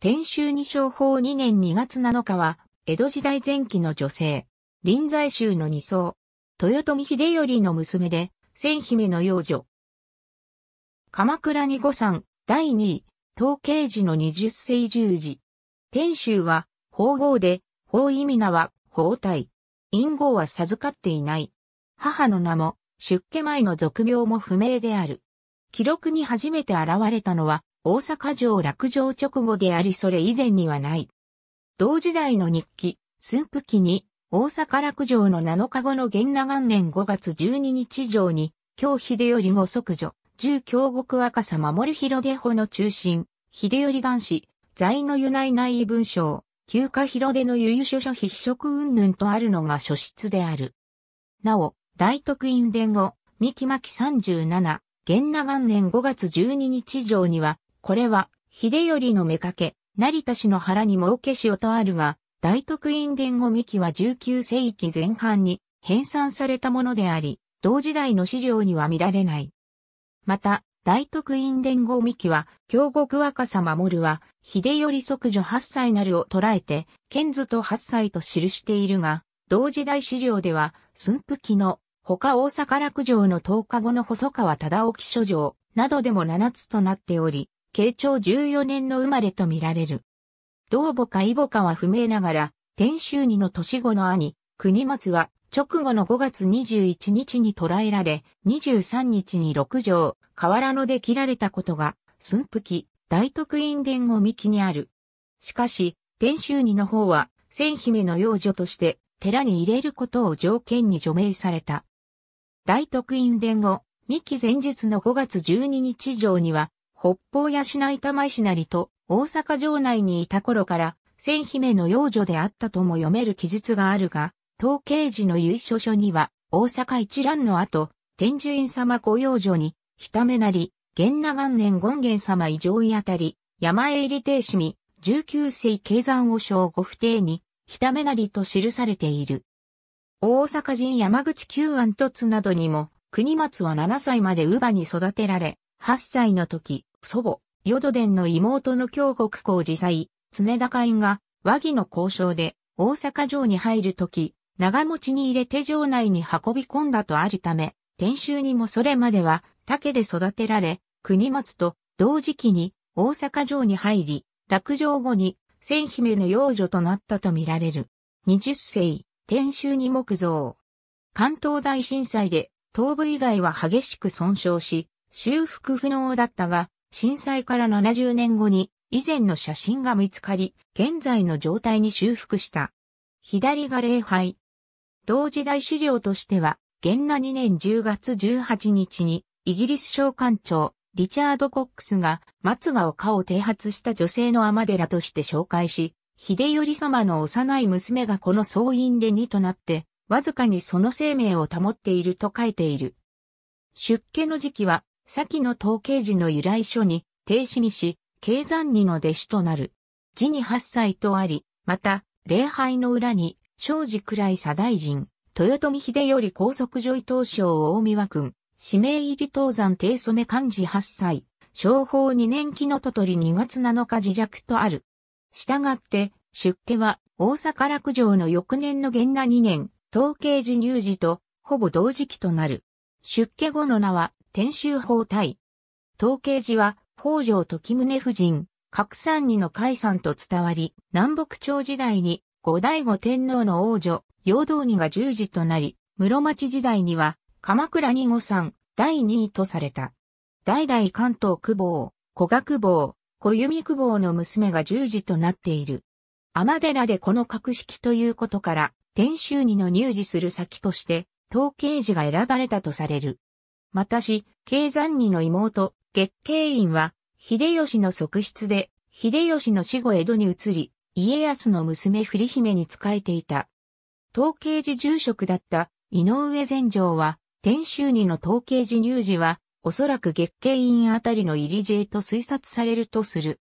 天衆二将法2年2月7日は、江戸時代前期の女性、臨済宗の二層、豊臣秀頼の娘で、千姫の幼女。鎌倉に五三、第二位、統計時の二十世十字。天衆は、法号で、法意味名は、法体。因号は授かっていない。母の名も、出家前の俗名も不明である。記録に初めて現れたのは、大阪城落城直後でありそれ以前にはない。同時代の日記、駿府記に、大阪落城の7日後の元年5月12日城に、京秀頼後即女、十京極若さ守広出穂の中心、秀頼男子、在の由内内文章、旧家広出の由々書書非職云々とあるのが書室である。なお、大徳院伝後、三木巻37、元那元年5月12日城には、これは、秀頼のけ、成田氏の腹に儲けしをとあるが、大徳院伝語木は19世紀前半に編纂されたものであり、同時代の資料には見られない。また、大徳院伝語木は、京極若さ守は、秀頼即女8歳なるを捉えて、剣図と8歳と記しているが、同時代資料では、寸布記の、他大阪落城の10日後の細川忠興書状などでも7つとなっており、慶長14年の生まれとみられる。同母か異母かは不明ながら、天州二の年後の兄、国松は直後の5月21日に捕らえられ、23日に六条、河原野で切られたことが、寸吹、大徳院伝を木にある。しかし、天州二の方は、千姫の幼女として、寺に入れることを条件に除名された。大徳院伝後、三木前述の5月12日上には、北方や市内玉しなりと大阪城内にいた頃から千姫の幼女であったとも読める記述があるが、統計時の由緒書には大阪一覧の後、天寿院様御幼女に、ひためなり、源那元年権現様異常位あたり、山へ入り亭み、十九世経山和尚ご不定に、ひためなりと記されている。大阪人山口九安突などにも、国松は7歳まで乳母に育てられ、8歳の時、祖母、淀殿の妹の京国公自祭、常高院が和議の交渉で大阪城に入る時、長持ちに入れて城内に運び込んだとあるため、天州にもそれまでは竹で育てられ、国松と同時期に大阪城に入り、落城後に千姫の養女となったとみられる。二十世、天州に木造。関東大震災で東部以外は激しく損傷し、修復不能だったが、震災から70年後に以前の写真が見つかり、現在の状態に修復した。左が礼拝。同時代資料としては、元那2年10月18日に、イギリス商館長、リチャード・コックスが、松川家を提発した女性の天寺として紹介し、秀頼様の幼い娘がこの総院で2となって、わずかにその生命を保っていると書いている。出家の時期は、先の統計時の由来書に、定子見し、経山二の弟子となる。字に八歳とあり、また、礼拝の裏に、庄司位左大臣、豊臣秀頼高速上位東省大宮君、指名入り東山低染漢字八歳、商法二年期のととり二月七日自弱とある。したがって、出家は大阪落城の翌年の元那二年、統計時入時と、ほぼ同時期となる。出家後の名は、天衆法対。統計寺は、北条時宗夫人、格山二の解散と伝わり、南北朝時代に、後醍醐天皇の王女、陽道二が十字となり、室町時代には、鎌倉二五三、第二位とされた。代々関東久保、古賀久保、小弓久保の娘が十字となっている。天寺でこの格式ということから、天衆二の入寺する先として、統計寺が選ばれたとされる。またし、慶山尼の妹、月経院は、秀吉の側室で、秀吉の死後江戸に移り、家康の娘振姫に仕えていた。統計寺住職だった井上禅城は、天州二の統計寺入寺は、おそらく月経院あたりの入り寺へと推察されるとする。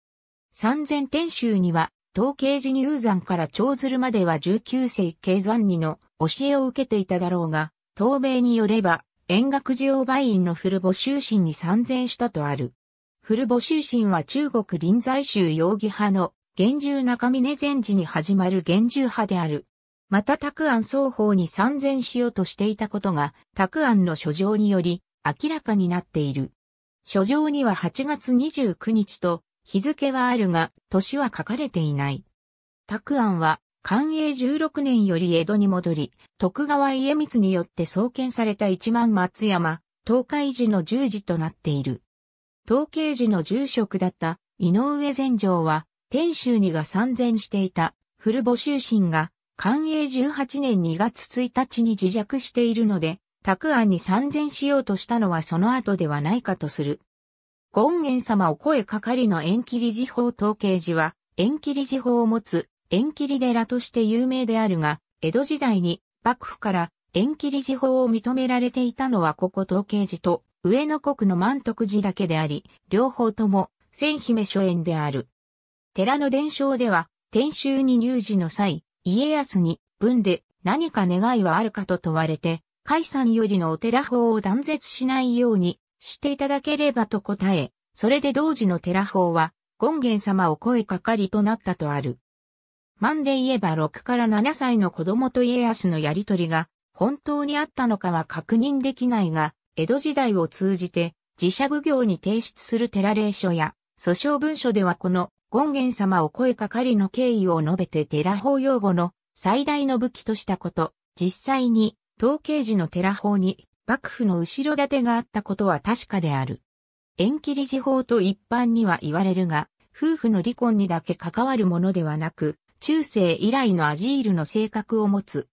三千天州には、統計寺入山から長鶴までは19世紀経山二の教えを受けていただろうが、東米によれば、円学寺王梅院の古母修身に参戦したとある。古母修身は中国臨済宗容疑派の厳重中峰禅寺に始まる厳重派である。また、拓安双方に参戦しようとしていたことが、拓安の書状により明らかになっている。書状には8月29日と日付はあるが、年は書かれていない。拓安は寛永16年より江戸に戻り、徳川家光によって創建された一万松山、東海寺の十字となっている。東慶寺の住職だった井上禅城は、天州にが参禅していた古母修心が、寛永18年2月1日に自弱しているので、拓安に参禅しようとしたのはその後ではないかとする。権現様お声かかりの縁切り寺法統計寺は、縁切り寺法を持つ縁切り寺として有名であるが、江戸時代に幕府から縁切り寺法を認められていたのはここ東慶寺と上野国の満徳寺だけであり、両方とも千姫所縁である。寺の伝承では、天衆に入寺の際、家康に文で何か願いはあるかと問われて、海山よりのお寺法を断絶しないようにしていただければと答え、それで同時の寺法は、権現様を声かかりとなったとある。ンで言えば6から7歳の子供と家康のやりとりが本当にあったのかは確認できないが、江戸時代を通じて自社奉行に提出するテラレー書や訴訟文書ではこの権現様を声かかりの経緯を述べて寺法用語の最大の武器としたこと、実際に統計時の寺法に幕府の後ろ盾があったことは確かである。縁切り時法と一般には言われるが、夫婦の離婚にだけ関わるものではなく、中世以来のアジールの性格を持つ。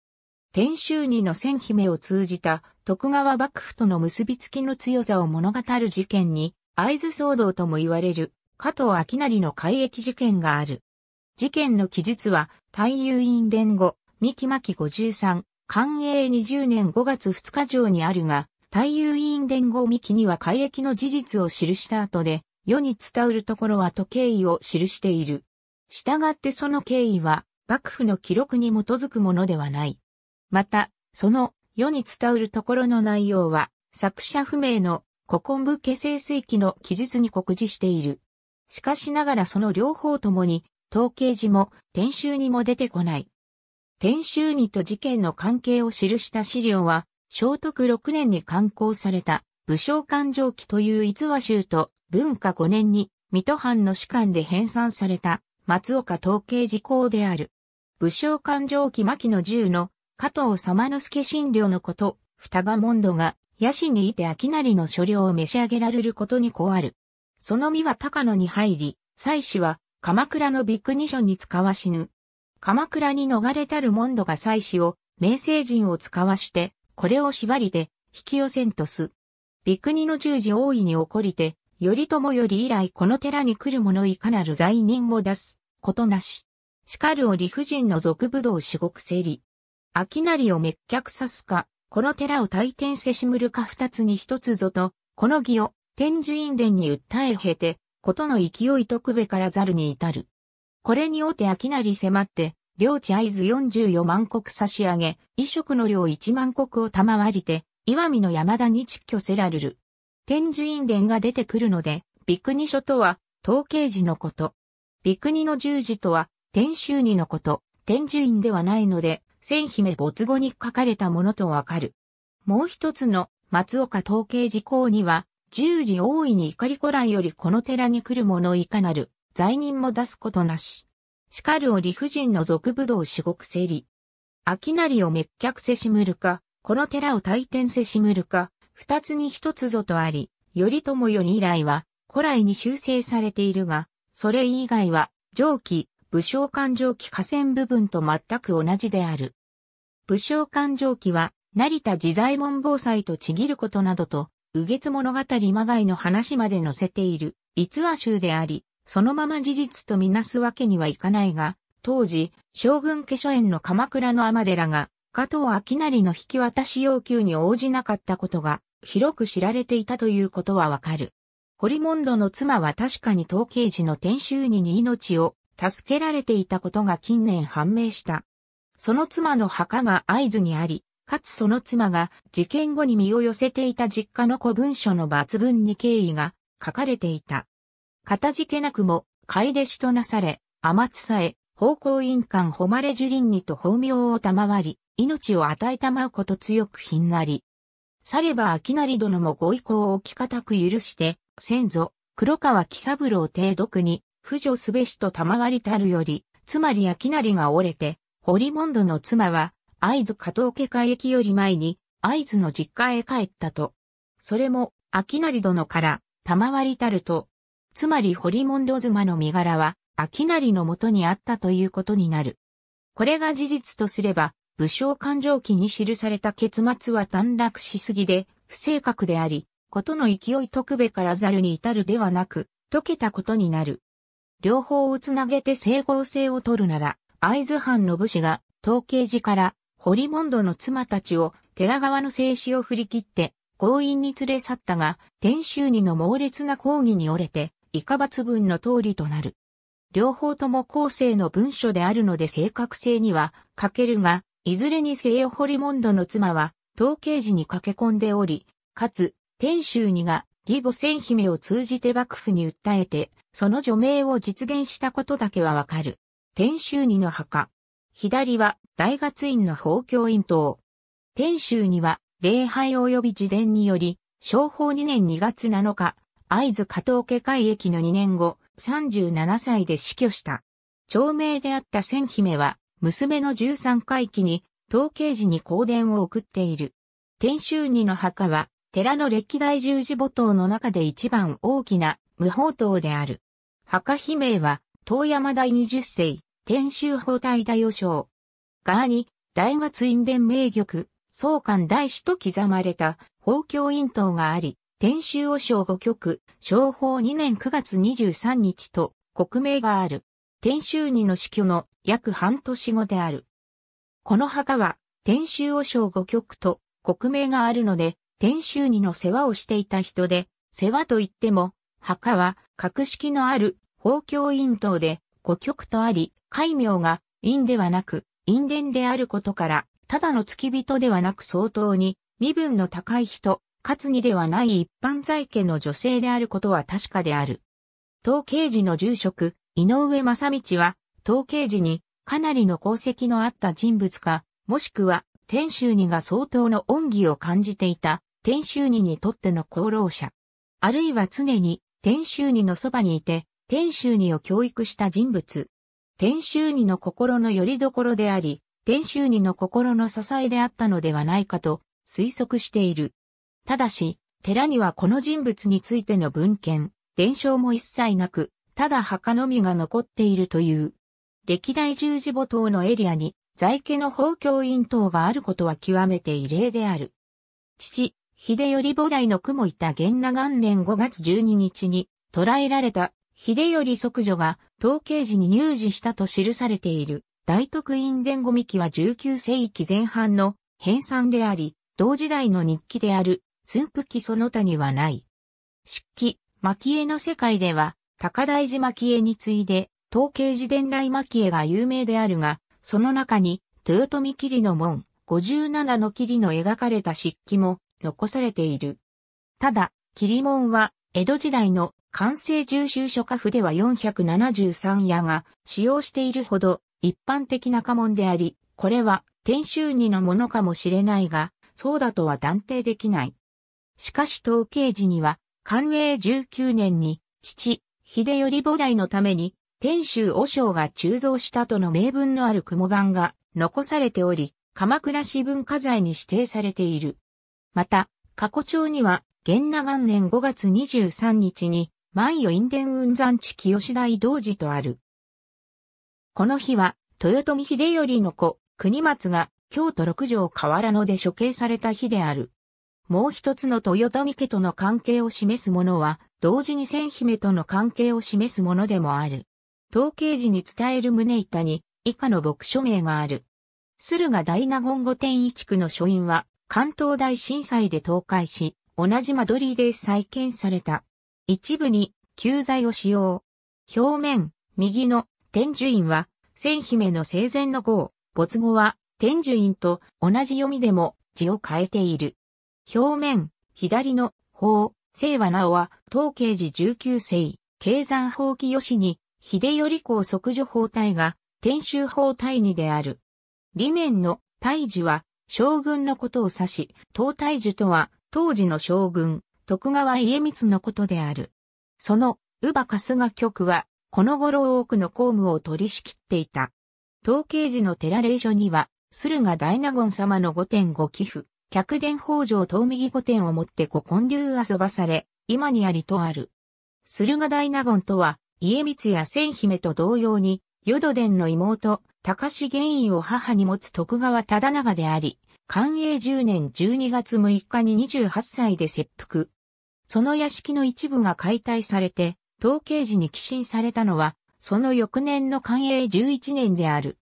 天衆二の千姫を通じた徳川幕府との結びつきの強さを物語る事件に、会津騒動とも言われる加藤明成の改易事件がある。事件の記述は、大友院伝後、三木巻53、寛永20年5月2日上にあるが、大友院伝後三木には改易の事実を記した後で、世に伝うるところは時計を記している。従ってその経緯は幕府の記録に基づくものではない。また、その世に伝うるところの内容は作者不明の古今部家清水記の記述に告示している。しかしながらその両方ともに、統計時も天衆にも出てこない。天衆にと事件の関係を記した資料は、聖徳6年に刊行された武将官上記という逸話集と文化5年に水戸藩の士官で編纂された松岡統計事項である。武将勘定期牧の十の加藤様之助新領のこと、双賀門戸が、野心にいて秋成の所領を召し上げられることにこある。その身は高野に入り、妻子は鎌倉のビッグニションに使わしぬ。鎌倉に逃れたる門戸が妻子を、明星人を使わして、これを縛りて、引き寄せんとす。ビクニの十字大いに起こりて、頼朝より以来この寺に来る者いかなる罪人も出す、ことなし。しかるを理不尽の俗武道至極せり。秋なりを滅却さすか、この寺を大天せしむるか二つに一つぞと、この義を天寿院伝に訴えへて、ことの勢い徳別からざるに至る。これにおて秋なり迫って、領地合図44万国差し上げ、異色の領1万国を賜りて、岩見の山田に窒居せらるる。天寿院伝が出てくるので、ビクニ書とは、統計時のこと。ビクニの十字とは、天州二のこと、天寿院ではないので、千姫没後に書かれたものとわかる。もう一つの松岡統計時項には、十字大いに怒り古来よりこの寺に来る者いかなる、罪人も出すことなし。しかるを理不尽の俗武道至極せり。秋きなりを滅却せしむるか、この寺を退転せしむるか、二つに一つぞとあり、頼朝より以来は古来に修正されているが、それ以外は上記、武将官上記河川部分と全く同じである。武将官上記は、成田自在門防災とちぎることなどと、右月物語まがいの話まで載せている、逸話集であり、そのまま事実とみなすわけにはいかないが、当時、将軍化書園の鎌倉の天寺が、加藤明成の引き渡し要求に応じなかったことが、広く知られていたということはわかる。ホリモンドの妻は確かに統計時の天衆にに命を助けられていたことが近年判明した。その妻の墓が合図にあり、かつその妻が事件後に身を寄せていた実家の古文書の抜文に敬意が書かれていた。片付けなくも、買い弟子となされ、天津さえ、奉公印鑑誉れ樹林にと法名を賜り、命を与えたまうこと強くひんなり。されば秋成殿もご意向をきかたく許して、先祖、黒川喜三郎帝独に、扶助すべしと賜りたるより、つまり秋成が折れて、堀門殿の妻は、合図加藤家会駅より前に、合図の実家へ帰ったと。それも、秋成殿から、賜りたると。つまり堀門殿妻の身柄は、秋成のもとにあったということになる。これが事実とすれば、武将勘定記に記された結末は短絡しすぎで、不正確であり、ことの勢い徳部からざるに至るではなく、解けたことになる。両方をつなげて整合性を取るなら、会津藩の武士が、統計寺から、堀門戸の妻たちを、寺川の静止を振り切って、強引に連れ去ったが、天州にの猛烈な抗議に折れて、かばつ分の通りとなる。両方とも後世の文書であるので正確性には欠けるが、いずれにせよホリモンドの妻は、統計時に駆け込んでおり、かつ、天州にが、義母千姫を通じて幕府に訴えて、その除名を実現したことだけはわかる。天州にの墓。左は、大月院の宝教院等。天州には、礼拝及び自伝により、昭法2年2月7日、会津加藤家会駅の2年後、37歳で死去した。長命であった千姫は、娘の十三回忌に、統計時に香伝を送っている。天宗二の墓は、寺の歴代十字母塔の中で一番大きな無法塔である。墓碑名は、遠山大二十世、天宗法大大予尚。側に、大月院伝名玉、宗館大師と刻まれた、法教院塔があり、天宗和尚五局、昭法二年九月二十三日と、国名がある。天衆二の死去の約半年後である。この墓は、天衆和尚五曲と国名があるので、天衆二の世話をしていた人で、世話といっても、墓は格式のある法教院等で五曲とあり、戒名が院ではなく、院伝であることから、ただの付き人ではなく相当に身分の高い人、かつにではない一般在家の女性であることは確かである。当刑事の住職、井上正道は、統計時にかなりの功績のあった人物か、もしくは天衆にが相当の恩義を感じていた天衆ににとっての功労者。あるいは常に天衆にのそばにいて、天衆にを教育した人物。天衆にの心の拠り所であり、天衆にの心の支えであったのではないかと推測している。ただし、寺にはこの人物についての文献、伝承も一切なく、ただ墓のみが残っているという。歴代十字母島のエリアに在家の宝教院島があることは極めて異例である。父、秀頼母代の雲いた源羅元年5月12日に捕らえられた秀頼即女が統計時に入寺したと記されている大徳院伝五幹は19世紀前半の編纂であり、同時代の日記である寸布記その他にはない。漆器、蒔絵の世界では高台寺蒔絵に次いで、統計寺伝来蒔絵が有名であるが、その中に、豊臣霧の門、57の霧の描かれた漆器も残されている。ただ、霧門は、江戸時代の完成重修書家府では473夜が使用しているほど一般的な家門であり、これは天州二のものかもしれないが、そうだとは断定できない。しかし統計時には、寛永19年に、父、秀頼母代のために、天州和尚が鋳造したとの名分のある雲版が残されており、鎌倉市文化財に指定されている。また、過去帳には、元那元年5月23日に、万与陰田雲山地清次大道寺とある。この日は、豊臣秀頼の子、国松が、京都六条河原野で処刑された日である。もう一つの豊臣家との関係を示すものは、同時に千姫との関係を示すものでもある。統計時に伝える胸板に以下の牧書名がある。駿河大納言御殿一区の書院は関東大震災で倒壊し、同じ間取りで再建された。一部に旧材を使用。表面、右の天寿院は、千姫の生前の号、没後は天寿院と同じ読みでも字を変えている。表面、左の法、清和直は、東慶寺19世、経山法紀義に、秀頼公即除法体が、天衆法体にである。理面の大樹は、将軍のことを指し、東大樹とは、当時の将軍、徳川家光のことである。その、乳母春日局は、この頃多くの公務を取り仕切っていた。東慶寺の寺霊所には、駿河大納言様の殿5寄付、客伝北条東右御殿をもって古今流遊ばされ、今にありとある。駿河大納言とは、家光や千姫と同様に、淀殿の妹、高志玄院を母に持つ徳川忠長であり、寛永10年12月6日に28歳で切腹。その屋敷の一部が解体されて、統計時に寄進されたのは、その翌年の寛永11年である。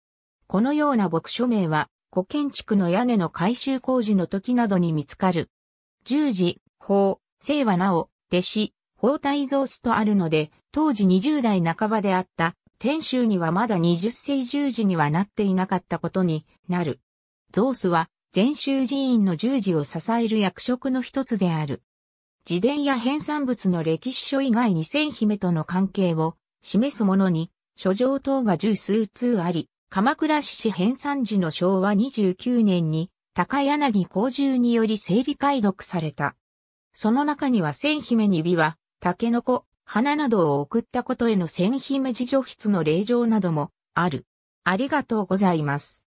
このような牧書名は、古建築の屋根の改修工事の時などに見つかる。十字、法、聖はなお、弟子、法体造すとあるので、当時20代半ばであった、天州にはまだ20世十字にはなっていなかったことになる。造すは、禅宗寺院の十字を支える役職の一つである。自伝や編纂物の歴史書以外に千姫との関係を示すものに、書状等が十数通あり、鎌倉市市編三時の昭和29年に高柳光十により整理解読された。その中には千姫に美は、竹の子、花などを送ったことへの千姫自助筆の令状などもある。ありがとうございます。